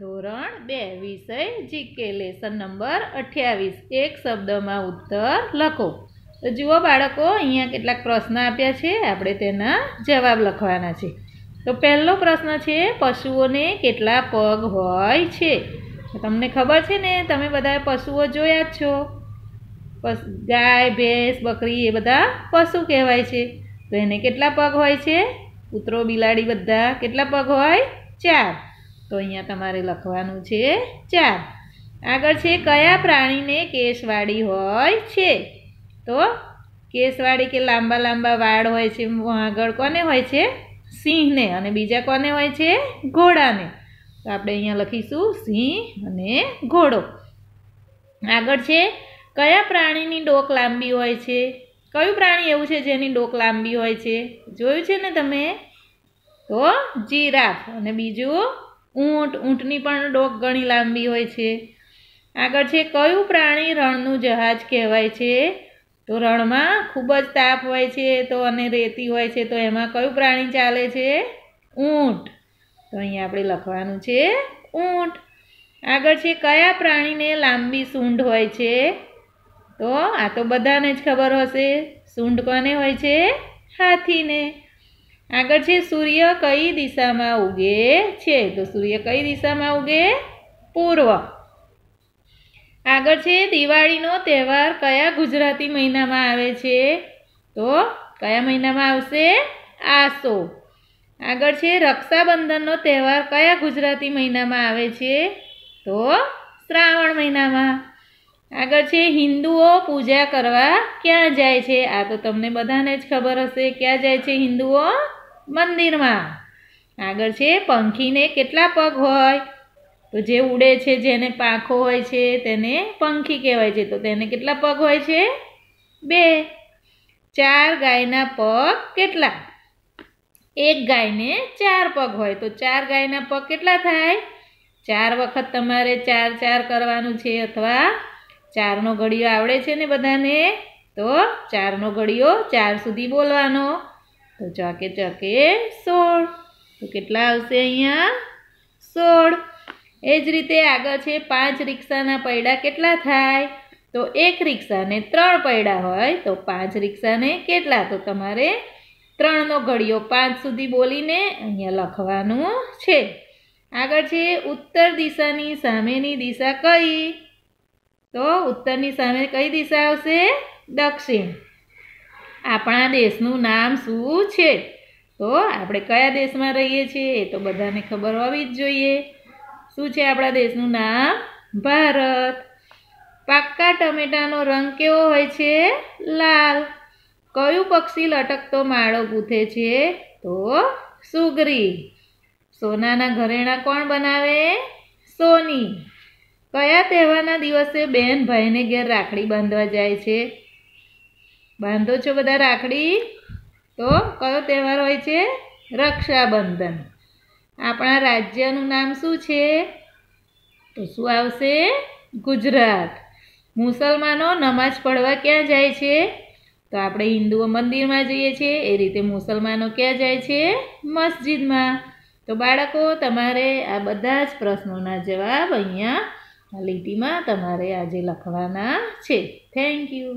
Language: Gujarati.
ધોરણ બે વિષય જીકે લેસન નંબર અઠ્યાવીસ એક શબ્દમાં ઉત્તર લખો તો જુઓ બાળકો અહીંયા કેટલાક પ્રશ્ન આપ્યા છે આપણે તેના જવાબ લખવાના છે તો પહેલો પ્રશ્ન છે પશુઓને કેટલા પગ હોય છે તમને ખબર છે ને તમે બધા પશુઓ જોયા જ છો ગાય ભેંસ બકરી એ બધા પશુ કહેવાય છે તો એને કેટલા પગ હોય છે કૂતરો બિલાડી બધા કેટલા પગ હોય ચાર તો અહીંયા તમારે લખવાનું છે ચાર આગળ છે કયા પ્રાણીને કેશવાળી હોય છે તો કેશવાળી કે લાંબા લાંબા વાળ હોય છે આગળ કોને હોય છે સિંહને અને બીજા કોને હોય છે ઘોડાને તો આપણે અહીંયા લખીશું સિંહ અને ઘોડો આગળ છે કયા પ્રાણીની ડોક લાંબી હોય છે કયું પ્રાણી એવું છે જેની ડોક લાંબી હોય છે જોયું છે ને તમે તો જીરાફ અને બીજું ઊંટ ઊંટની પણ ડોક ઘણી લાંબી હોય છે આગળ છે કયું પ્રાણી રણનું જહાજ કહેવાય છે તો રણમાં ખૂબ જ તાપ હોય છે તો અને રેતી હોય છે તો એમાં કયું પ્રાણી ચાલે છે ઊંટ તો અહીંયા આપણે લખવાનું છે ઊંટ આગળ છે કયા પ્રાણીને લાંબી સૂંઢ હોય છે તો આ તો બધાને જ ખબર હશે સૂંઢ કોને હોય છે હાથીને આગળ છે સૂર્ય કઈ દિશામાં ઉગે છે તો સૂર્ય કઈ દિશામાં ઉગે પૂર્વ આગળ છે દિવાળીનો તહેવાર કયા ગુજરાતી મહિનામાં આવે છે તો કયા મહિનામાં આવશે આસો આગળ છે રક્ષાબંધનનો તહેવાર કયા ગુજરાતી મહિનામાં આવે છે તો શ્રાવણ મહિનામાં આગળ છે હિન્દુઓ પૂજા કરવા ક્યાં જાય છે આ તો તમને બધાને જ ખબર હશે ક્યાં જાય છે હિન્દુઓ મંદિરમાં આગળ છે પંખીને કેટલા પગ હોય તો જે ઉડે છે જેને પાંખો હોય છે તેને પંખી કહેવાય છે તો તેને કેટલા પગ હોય છે બે ચાર ગાયના પગ કેટલા એક ગાયને ચાર પગ હોય તો ચાર ગાયના પગ કેટલા થાય ચાર વખત તમારે ચાર ચાર કરવાનું છે અથવા ચારનો ઘડીયો આવડે છે ને બધાને તો ચારનો ઘડીયો ચાર સુધી બોલવાનો તો ચોકે ચોકે સોળ તો કેટલા આવશે અહીંયા સોળ એ જ રીતે આગળ છે પાંચ રિક્ષાના પૈડા કેટલા થાય તો એક રિક્ષાને ત્રણ પૈડા હોય તો પાંચ રિક્ષાને કેટલા તો તમારે ત્રણનો ઘડિયો પાંચ સુધી બોલીને અહીંયા લખવાનું છે આગળ છે ઉત્તર દિશાની સામેની દિશા કઈ તો ઉત્તરની સામે કઈ દિશા આવશે દક્ષિણ આપણા દેશનું નામ શું છે તો આપણે કયા દેશમાં રહીએ છીએ એ તો બધાને ખબર હોવી જ જોઈએ શું છે આપણા દેશનું નામ ભારત પાક્કા ટમેટાનો રંગ કેવો હોય છે લાલ કયું પક્ષી લટકતો માળો ગૂંથે છે તો સુગરી સોનાના ઘરેણા કોણ બનાવે સોની કયા તહેવારના દિવસે બહેન ભાઈને ઘેર રાખડી બાંધવા જાય છે બાંધો છો બધા રાખડી તો કયો તહેવાર હોય છે રક્ષાબંધન આપણા રાજ્યનું નામ શું છે તો શું આવશે ગુજરાત મુસલમાનો નમાઝ પઢવા ક્યાં જાય છે તો આપણે હિન્દુઓ મંદિરમાં જઈએ છીએ એ રીતે મુસલમાનો ક્યાં જાય છે મસ્જિદમાં તો બાળકો તમારે આ બધા જ પ્રશ્નોના જવાબ અહીંયા લીટીમાં તમારે આજે લખવાના છે થેન્ક યુ